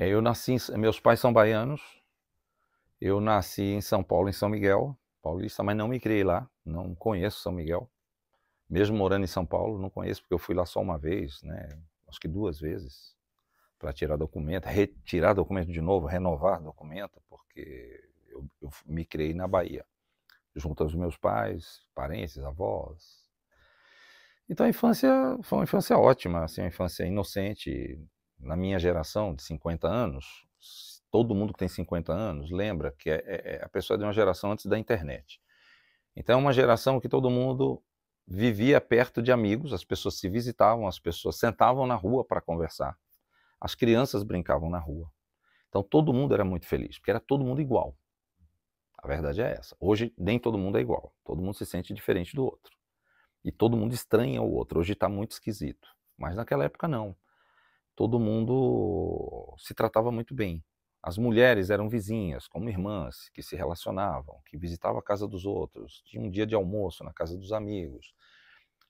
É, eu nasci, meus pais são baianos. Eu nasci em São Paulo, em São Miguel, paulista, mas não me criei lá. Não conheço São Miguel. Mesmo morando em São Paulo, não conheço porque eu fui lá só uma vez, né? Acho que duas vezes para tirar documento, retirar documento de novo, renovar documento, porque eu, eu me criei na Bahia, junto aos meus pais, parentes, avós, então a infância foi uma infância ótima, assim, uma infância inocente, na minha geração de 50 anos, todo mundo que tem 50 anos lembra que é, é, é a pessoa é de uma geração antes da internet. Então, é uma geração que todo mundo vivia perto de amigos, as pessoas se visitavam, as pessoas sentavam na rua para conversar, as crianças brincavam na rua. Então, todo mundo era muito feliz, porque era todo mundo igual. A verdade é essa. Hoje, nem todo mundo é igual. Todo mundo se sente diferente do outro. E todo mundo estranha o outro. Hoje está muito esquisito. Mas naquela época, não todo mundo se tratava muito bem. As mulheres eram vizinhas, como irmãs, que se relacionavam, que visitavam a casa dos outros, tinha um dia de almoço na casa dos amigos.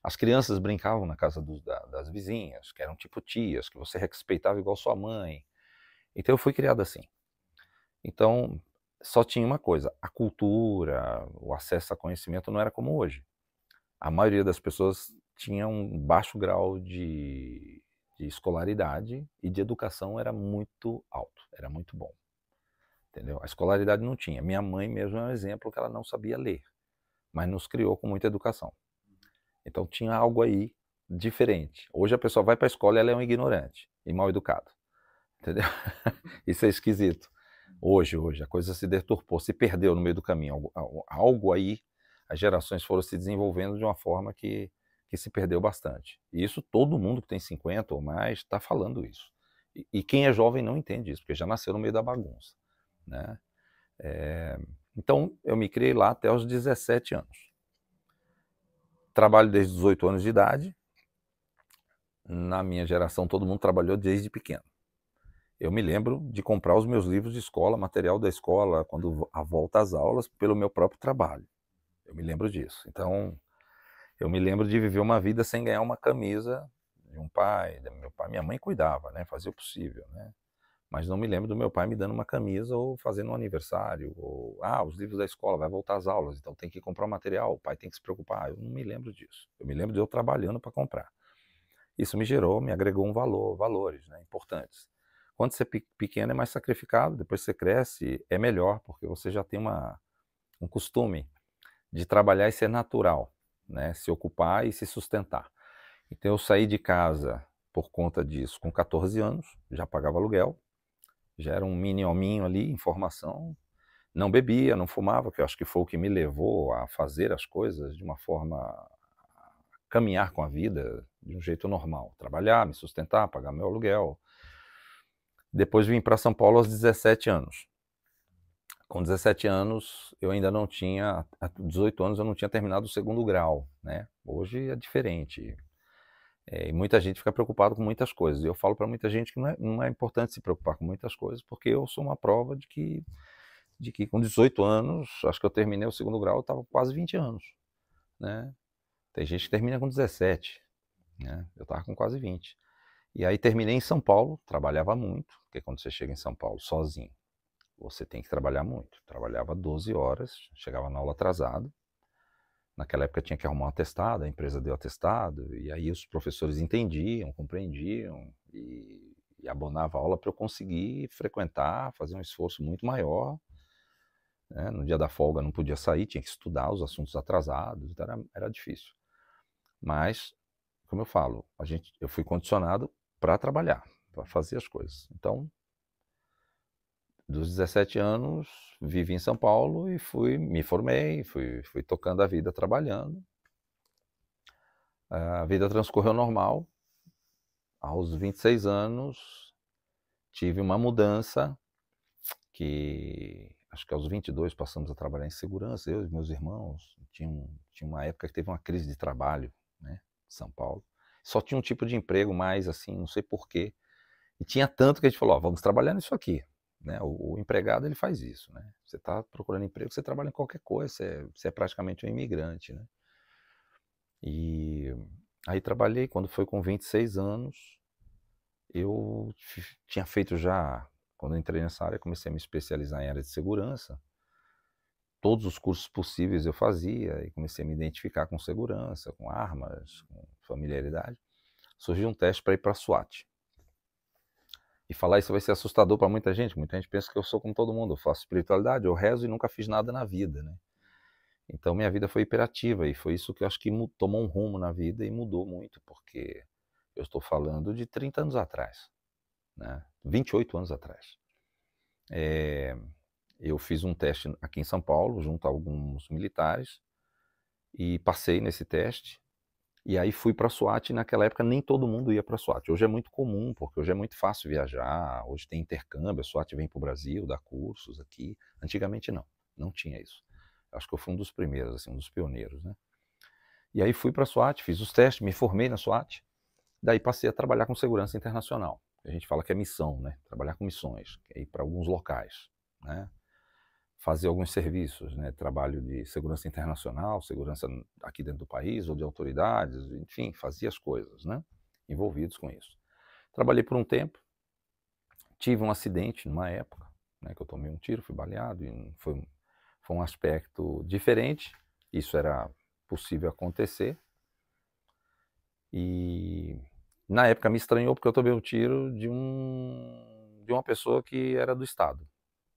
As crianças brincavam na casa da, das vizinhas, que eram tipo tias, que você respeitava igual sua mãe. Então eu fui criado assim. Então só tinha uma coisa: a cultura, o acesso a conhecimento não era como hoje. A maioria das pessoas tinha um baixo grau de de escolaridade e de educação era muito alto, era muito bom. Entendeu? A escolaridade não tinha. Minha mãe mesmo é um exemplo que ela não sabia ler, mas nos criou com muita educação. Então tinha algo aí diferente. Hoje a pessoa vai para a escola e ela é um ignorante e mal educado. Entendeu? Isso é esquisito. Hoje, hoje, a coisa se deturpou, se perdeu no meio do caminho. Algo, algo aí, as gerações foram se desenvolvendo de uma forma que que se perdeu bastante. E isso todo mundo que tem 50 ou mais está falando isso. E, e, quem é jovem não entende isso, porque já nasceu no meio da bagunça. Né? É, então, eu me criei lá até os 17 anos. Trabalho desde 18 anos de idade. Na minha geração, todo mundo trabalhou desde pequeno. Eu me lembro de comprar os meus livros de escola, material da escola, quando a volta às aulas, pelo meu próprio trabalho. Eu me lembro disso. Então, eu me lembro de viver uma vida sem ganhar uma camisa de um pai, de meu pai, minha mãe cuidava, né, fazia o possível, né? Mas não me lembro do meu pai me dando uma camisa ou fazendo um aniversário, ou ah, os livros da escola, vai voltar às aulas, então tem que comprar o material, o pai tem que se preocupar. Eu não me lembro disso. Eu me lembro de eu trabalhando para comprar. Isso me gerou, me agregou um valor, valores, né, importantes. Quando você é pequeno é mais sacrificado, depois você cresce, é melhor, porque você já tem uma um costume de trabalhar e ser natural né, se ocupar e se sustentar. Então eu saí de casa por conta disso com 14 anos, já pagava aluguel, já era um mini hominho ali em formação, não bebia, não fumava, que eu acho que foi o que me levou a fazer as coisas de uma forma caminhar com a vida de um jeito normal, trabalhar, me sustentar, pagar meu aluguel. Depois vim para São Paulo aos 17 anos com 17 anos, eu ainda não tinha, há 18 anos eu não tinha terminado o segundo grau, né? Hoje é diferente. É, e muita gente fica preocupada com muitas coisas. Eu falo para muita gente que não é, não é, importante se preocupar com muitas coisas, porque eu sou uma prova de que, de que com 18 anos, acho que eu terminei o segundo grau, eu estava quase 20 anos, né? Tem gente que termina com 17, né? Eu estava com quase 20. E aí terminei em São Paulo, trabalhava muito, porque quando você chega em São Paulo sozinho, você tem que trabalhar muito. Trabalhava 12 horas, chegava na aula atrasado. Naquela época tinha que arrumar um atestado, a empresa deu atestado, e aí os professores entendiam, compreendiam e, e abonava a aula para eu conseguir frequentar, fazer um esforço muito maior. Né? No dia da folga não podia sair, tinha que estudar os assuntos atrasados, então era, era difícil. Mas, como eu falo, a gente, eu fui condicionado para trabalhar, para fazer as coisas. Então, dos 17 anos, vivi em São Paulo e fui, me formei, fui, fui tocando a vida trabalhando. Ah, a vida transcorreu normal. Aos 26 anos, tive uma mudança que acho que aos 22 passamos a trabalhar em segurança, eu e meus irmãos. Tinha, tinha uma época que teve uma crise de trabalho, né, em São Paulo. Só tinha um tipo de emprego mais assim, não sei porquê. E tinha tanto que a gente falou: ó, vamos trabalhar nisso aqui. Né? O, o, empregado ele faz isso, né? Você está procurando emprego, você trabalha em qualquer coisa, você é, você é praticamente um imigrante, né? E aí trabalhei quando foi com 26 anos, eu tinha feito já quando entrei nessa área, comecei a me especializar em área de segurança. Todos os cursos possíveis eu fazia e comecei a me identificar com segurança, com armas, com familiaridade. Surgiu um teste para ir para a SWAT. E falar isso vai ser assustador para muita gente. Muita gente pensa que eu sou como todo mundo. Eu faço espiritualidade, eu rezo e nunca fiz nada na vida, né? Então minha vida foi hiperativa e foi isso que eu acho que tomou um rumo na vida e mudou muito, porque eu estou falando de 30 anos atrás, né? 28 anos atrás. É, eu fiz um teste aqui em São Paulo, junto a alguns militares, e passei nesse teste e aí fui para a SWAT, e naquela época nem todo mundo ia para a SWAT. Hoje é muito comum, porque hoje é muito fácil viajar, hoje tem intercâmbio, a SWAT vem para o Brasil, dá cursos aqui. Antigamente não, não tinha isso. Acho que eu fui um dos primeiros, assim, um dos pioneiros, né? E aí fui para a SWAT, fiz os testes, me formei na SWAT, daí passei a trabalhar com segurança internacional. A gente fala que é missão, né? Trabalhar com missões, que é ir para alguns locais, né? fazer alguns serviços, né? trabalho de segurança internacional, segurança aqui dentro do país ou de autoridades, enfim, fazia as coisas, né? envolvidos com isso. Trabalhei por um tempo, tive um acidente numa época, né, que eu tomei um tiro, fui baleado, e foi, foi um aspecto diferente, isso era possível acontecer. E na época me estranhou porque eu tomei um tiro de, um, de uma pessoa que era do Estado,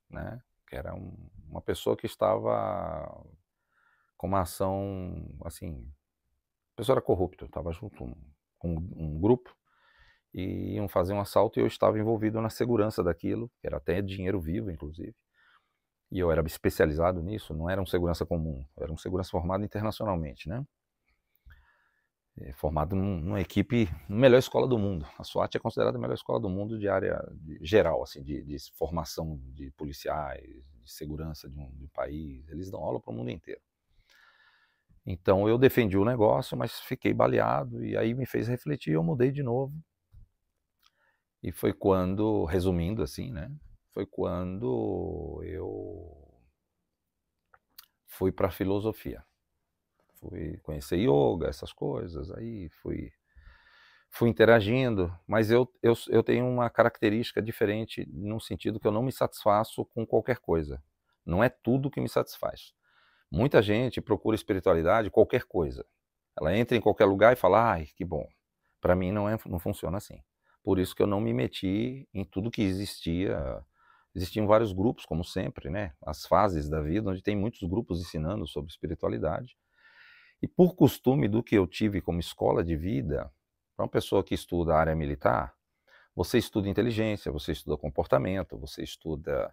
né? que era um, uma pessoa que estava com uma ação, assim, a pessoa era corrupta, estava junto com um, um, grupo e iam fazer um assalto e eu estava envolvido na segurança daquilo, era até dinheiro vivo, inclusive. E eu era especializado nisso, não era um segurança comum, era um segurança formado internacionalmente, né? É, formado numa equipe, na melhor escola do mundo. A SWAT é considerada a melhor escola do mundo de área de, geral, assim, de, de formação de policiais, de segurança de um, de um país, eles dão aula para o mundo inteiro. Então eu defendi o negócio, mas fiquei baleado e aí me fez refletir, eu mudei de novo. E foi quando, resumindo assim, né? Foi quando eu fui para filosofia. Fui conhecer yoga, essas coisas, aí fui fui interagindo, mas eu, eu, eu tenho uma característica diferente no sentido que eu não me satisfaço com qualquer coisa. Não é tudo que me satisfaz. Muita gente procura espiritualidade qualquer coisa. Ela entra em qualquer lugar e fala, ai, que bom. Para mim não, é, não funciona assim. Por isso que eu não me meti em tudo que existia. Existiam vários grupos, como sempre, né? As fases da vida, onde tem muitos grupos ensinando sobre espiritualidade. E por costume do que eu tive como escola de vida, para uma pessoa que estuda a área militar, você estuda inteligência, você estuda comportamento, você estuda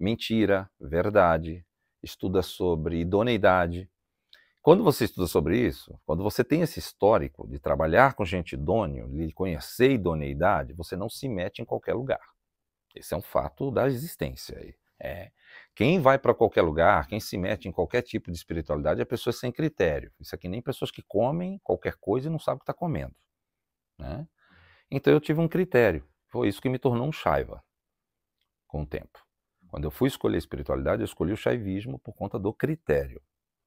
mentira, verdade, estuda sobre idoneidade. Quando você estuda sobre isso, quando você tem esse histórico de trabalhar com gente idôneo, de conhecer idoneidade, você não se mete em qualquer lugar. Esse é um fato da existência. É. Quem vai para qualquer lugar, quem se mete em qualquer tipo de espiritualidade é pessoas sem critério. Isso aqui nem pessoas que comem qualquer coisa e não sabem o que está comendo. Né? Então eu tive um critério. Foi isso que me tornou um Shaiva com o tempo. Quando eu fui escolher espiritualidade, eu escolhi o Shaivismo por conta do critério.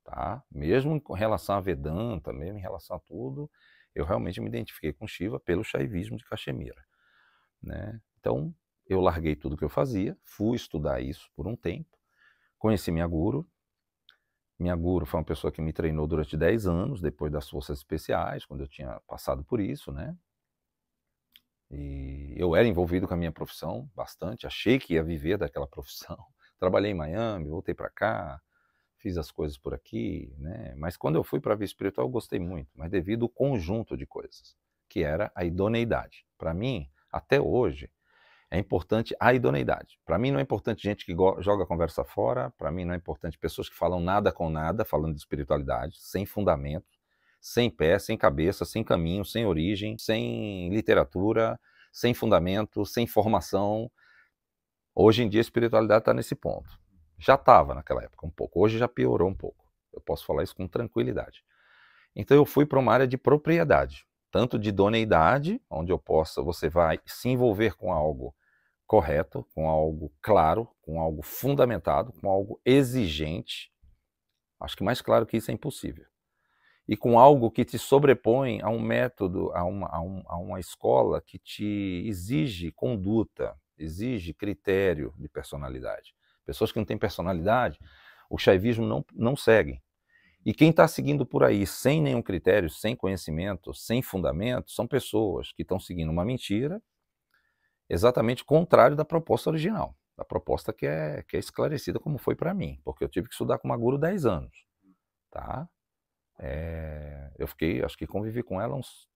Tá? Mesmo em relação a Vedanta, mesmo em relação a tudo, eu realmente me identifiquei com Shiva pelo Shaivismo de Cachemira. Né? Então eu larguei tudo que eu fazia, fui estudar isso por um tempo, conheci minha guru, minha guru foi uma pessoa que me treinou durante 10 anos, depois das forças especiais, quando eu tinha passado por isso, né? E eu era envolvido com a minha profissão bastante, achei que ia viver daquela profissão. Trabalhei em Miami, voltei para cá, fiz as coisas por aqui, né? Mas quando eu fui para a vida espiritual, eu gostei muito, mas devido ao conjunto de coisas, que era a idoneidade. Para mim, até hoje, é importante a idoneidade. Para mim não é importante gente que joga a conversa fora, para mim não é importante pessoas que falam nada com nada, falando de espiritualidade, sem fundamento, sem pé, sem cabeça, sem caminho, sem origem, sem literatura, sem fundamento, sem formação. Hoje em dia a espiritualidade está nesse ponto. Já estava naquela época um pouco, hoje já piorou um pouco. Eu posso falar isso com tranquilidade. Então eu fui para uma área de propriedade, tanto de idoneidade, onde eu possa, você vai se envolver com algo correto, com algo claro, com algo fundamentado, com algo exigente. Acho que mais claro que isso é impossível. E com algo que te sobrepõe a um método, a uma, a, um, a uma escola que te exige conduta, exige critério de personalidade. Pessoas que não têm personalidade, o chavismo não, não segue. E quem está seguindo por aí sem nenhum critério, sem conhecimento, sem fundamento, são pessoas que estão seguindo uma mentira exatamente contrário da proposta original, da proposta que é, que é esclarecida como foi para mim, porque eu tive que estudar com uma guru 10 anos, tá? É, eu fiquei, acho que convivi com ela uns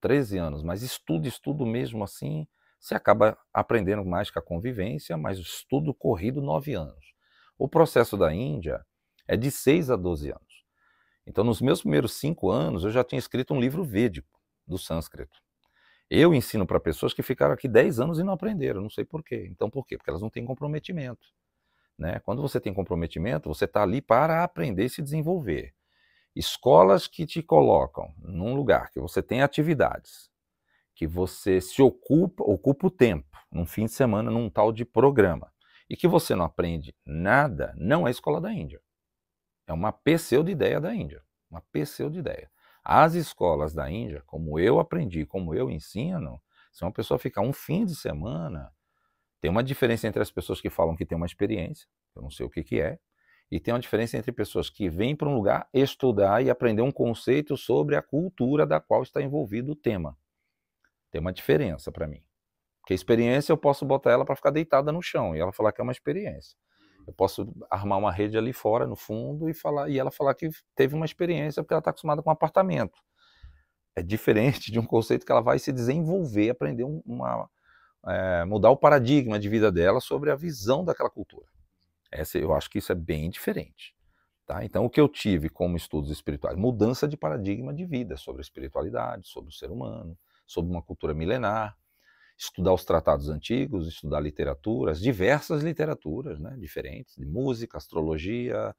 13 anos, mas estudo, estudo mesmo assim, você acaba aprendendo mais com a convivência, mas estudo corrido 9 anos. O processo da Índia é de 6 a 12 anos. Então, nos meus primeiros cinco anos, eu já tinha escrito um livro védico do sânscrito. Eu ensino para pessoas que ficaram aqui 10 anos e não aprenderam, não sei por quê. Então por quê? Porque elas não têm comprometimento. Né? Quando você tem comprometimento, você está ali para aprender e se desenvolver. Escolas que te colocam num lugar que você tem atividades, que você se ocupa, ocupa o tempo, num fim de semana, num tal de programa, e que você não aprende nada, não é escola da Índia. É uma pseudo-ideia da Índia. Uma pseudo-ideia. As escolas da Índia, como eu aprendi, como eu ensino, se uma pessoa ficar um fim de semana, tem uma diferença entre as pessoas que falam que tem uma experiência, eu não sei o que, que é, e tem uma diferença entre pessoas que vêm para um lugar estudar e aprender um conceito sobre a cultura da qual está envolvido o tema. Tem uma diferença para mim. Porque a experiência eu posso botar ela para ficar deitada no chão e ela falar que é uma experiência. Eu posso armar uma rede ali fora, no fundo, e falar e ela falar que teve uma experiência porque ela está acostumada com um apartamento. É diferente de um conceito que ela vai se desenvolver, aprender uma é, mudar o paradigma de vida dela sobre a visão daquela cultura. Essa, eu acho que isso é bem diferente. Tá? Então, o que eu tive como estudos espirituais? Mudança de paradigma de vida sobre a espiritualidade, sobre o ser humano, sobre uma cultura milenar, estudar os tratados antigos, estudar literaturas, diversas literaturas, né, diferentes, de música, astrologia,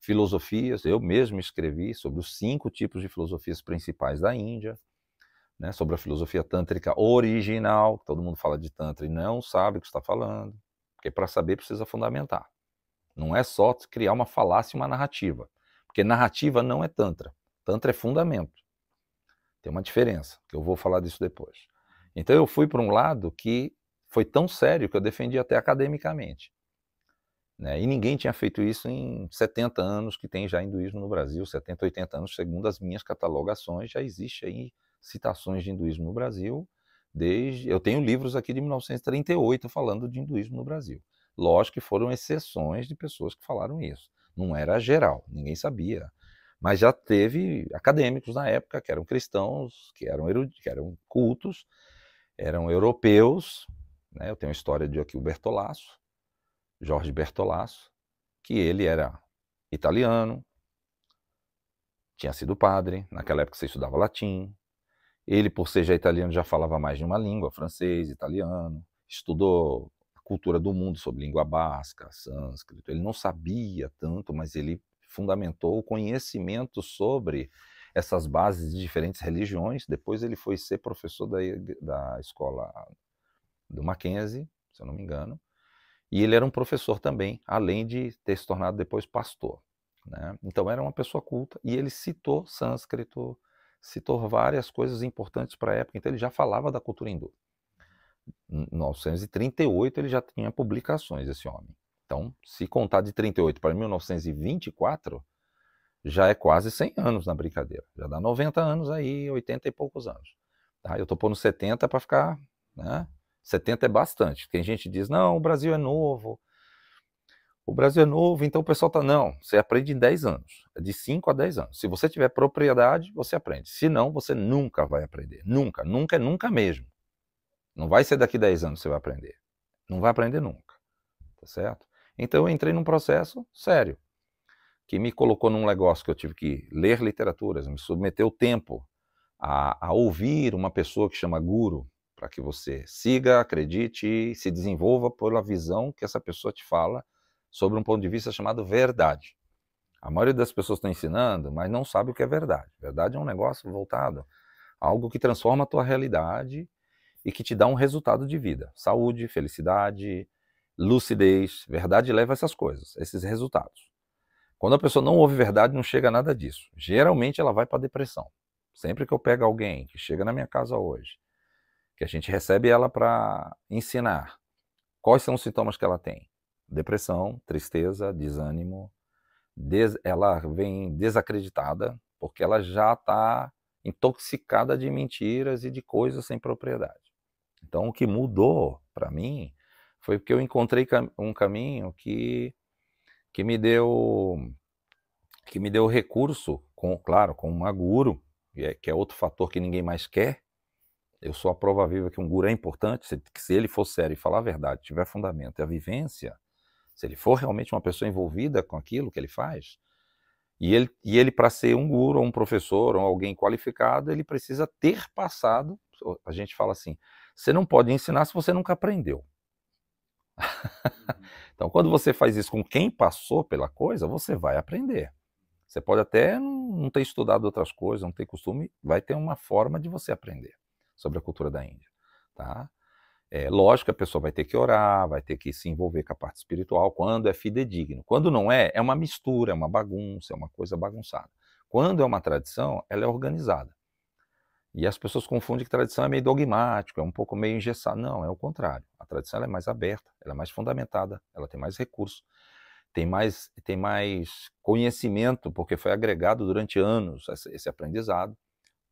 filosofias. Eu mesmo escrevi sobre os cinco tipos de filosofias principais da Índia, né, sobre a filosofia tântrica original. Todo mundo fala de tantra e não sabe o que está falando, porque para saber precisa fundamentar. Não é só criar uma falácia e uma narrativa, porque narrativa não é tantra. Tantra é fundamento. Tem uma diferença, que eu vou falar disso depois. Então eu fui para um lado que foi tão sério que eu defendi até academicamente. Né? E ninguém tinha feito isso em 70 anos que tem já hinduísmo no Brasil, 70, 80 anos, segundo as minhas catalogações, já existe aí citações de hinduísmo no Brasil. Desde eu tenho livros aqui de 1938 falando de hinduísmo no Brasil. Lógico que foram exceções de pessoas que falaram isso. Não era geral, ninguém sabia. Mas já teve acadêmicos na época que eram cristãos, que eram, erud... que eram cultos, eram europeus, né? eu tenho a história de aqui o Bertolasso, Jorge Bertolasso, que ele era italiano, tinha sido padre, naquela época você estudava latim. Ele, por ser já italiano, já falava mais de uma língua, francês, italiano, estudou a cultura do mundo sobre língua basca, sânscrito. Ele não sabia tanto, mas ele fundamentou o conhecimento sobre essas bases de diferentes religiões. Depois ele foi ser professor da, da escola do Mackenzie, se eu não me engano. E ele era um professor também, além de ter se tornado depois pastor. Né? Então era uma pessoa culta e ele citou sânscrito, citou várias coisas importantes para a época. Então ele já falava da cultura hindu. Em 1938 ele já tinha publicações, esse homem. Então, se contar de 38 para 1924, já é quase 100 anos na brincadeira. Já dá 90 anos aí, 80 e poucos anos. Tá? Eu estou pondo 70 para ficar. Né? 70 é bastante. Tem gente que diz: não, o Brasil é novo. O Brasil é novo, então o pessoal está. Não, você aprende em 10 anos. É de 5 a 10 anos. Se você tiver propriedade, você aprende. Se não, você nunca vai aprender. Nunca, nunca é nunca mesmo. Não vai ser daqui 10 anos que você vai aprender. Não vai aprender nunca. Tá certo? Então eu entrei num processo sério que me colocou num negócio que eu tive que ler literaturas, me submeteu tempo a, a ouvir uma pessoa que chama guru, para que você siga, acredite e se desenvolva pela visão que essa pessoa te fala sobre um ponto de vista chamado verdade. A maioria das pessoas está ensinando, mas não sabe o que é verdade. Verdade é um negócio voltado a algo que transforma a tua realidade e que te dá um resultado de vida. Saúde, felicidade, lucidez. Verdade leva essas coisas, esses resultados. Quando a pessoa não ouve verdade, não chega a nada disso. Geralmente ela vai para depressão. Sempre que eu pego alguém que chega na minha casa hoje, que a gente recebe ela para ensinar quais são os sintomas que ela tem: depressão, tristeza, desânimo. Des... Ela vem desacreditada, porque ela já está intoxicada de mentiras e de coisas sem propriedade. Então, o que mudou para mim foi porque eu encontrei um caminho que que me deu que me deu recurso, com, claro, com uma guru, é, que é outro fator que ninguém mais quer. Eu sou a prova viva que um guru é importante, se, se ele for sério e falar a verdade, tiver fundamento e a vivência, se ele for realmente uma pessoa envolvida com aquilo que ele faz, e ele, e ele para ser um guru, ou um professor, ou alguém qualificado, ele precisa ter passado, a gente fala assim, você não pode ensinar se você nunca aprendeu. então, quando você faz isso com quem passou pela coisa, você vai aprender. Você pode até não ter estudado outras coisas, não ter costume, vai ter uma forma de você aprender sobre a cultura da Índia, tá? É, lógico que a pessoa vai ter que orar, vai ter que se envolver com a parte espiritual, quando é fidedigno. Quando não é, é uma mistura, é uma bagunça, é uma coisa bagunçada. Quando é uma tradição, ela é organizada. E as pessoas confundem que tradição é meio dogmático, é um pouco meio engessado. Não, é o contrário. A tradição é mais aberta, ela é mais fundamentada, ela tem mais recursos, tem mais, tem mais conhecimento, porque foi agregado durante anos esse aprendizado,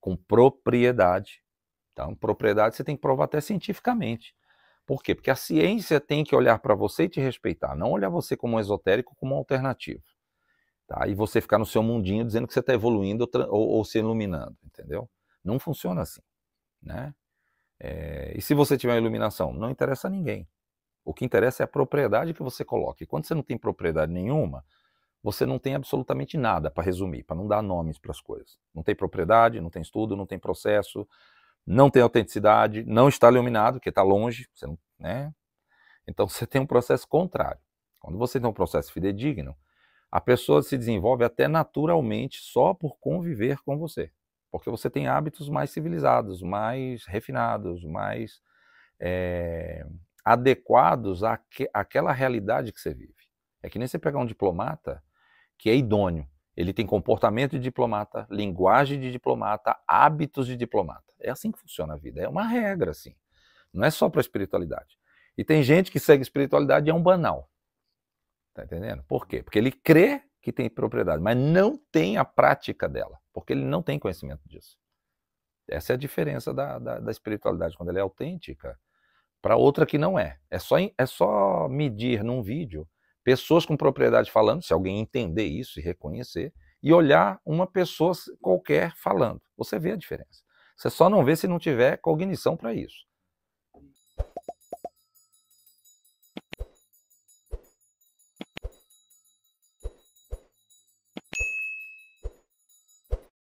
com propriedade. Então, propriedade você tem que provar até cientificamente. Por quê? Porque a ciência tem que olhar para você e te respeitar, não olhar você como um esotérico, como um alternativo. Tá? E você ficar no seu mundinho dizendo que você está evoluindo ou, ou, se iluminando, entendeu? Não funciona assim, né? É, e se você tiver iluminação, não interessa a ninguém. O que interessa é a propriedade que você coloca. E quando você não tem propriedade nenhuma, você não tem absolutamente nada para resumir, para não dar nomes para as coisas. Não tem propriedade, não tem estudo, não tem processo, não tem autenticidade, não está iluminado, porque está longe, você não, né? Então você tem um processo contrário. Quando você tem um processo fidedigno, a pessoa se desenvolve até naturalmente só por conviver com você porque você tem hábitos mais civilizados, mais refinados, mais é, adequados àque, àquela realidade que você vive. É que nem você pegar um diplomata que é idôneo. Ele tem comportamento de diplomata, linguagem de diplomata, hábitos de diplomata. É assim que funciona a vida. É uma regra, assim. Não é só para a espiritualidade. E tem gente que segue espiritualidade e é um banal. Tá entendendo? Por quê? Porque ele crê que tem propriedade, mas não tem a prática dela, porque ele não tem conhecimento disso. Essa é a diferença da, da, da espiritualidade, quando ela é autêntica, para outra que não é. É só, é só medir num vídeo pessoas com propriedade falando, se alguém entender isso e reconhecer, e olhar uma pessoa qualquer falando. Você vê a diferença. Você só não vê se não tiver cognição para isso.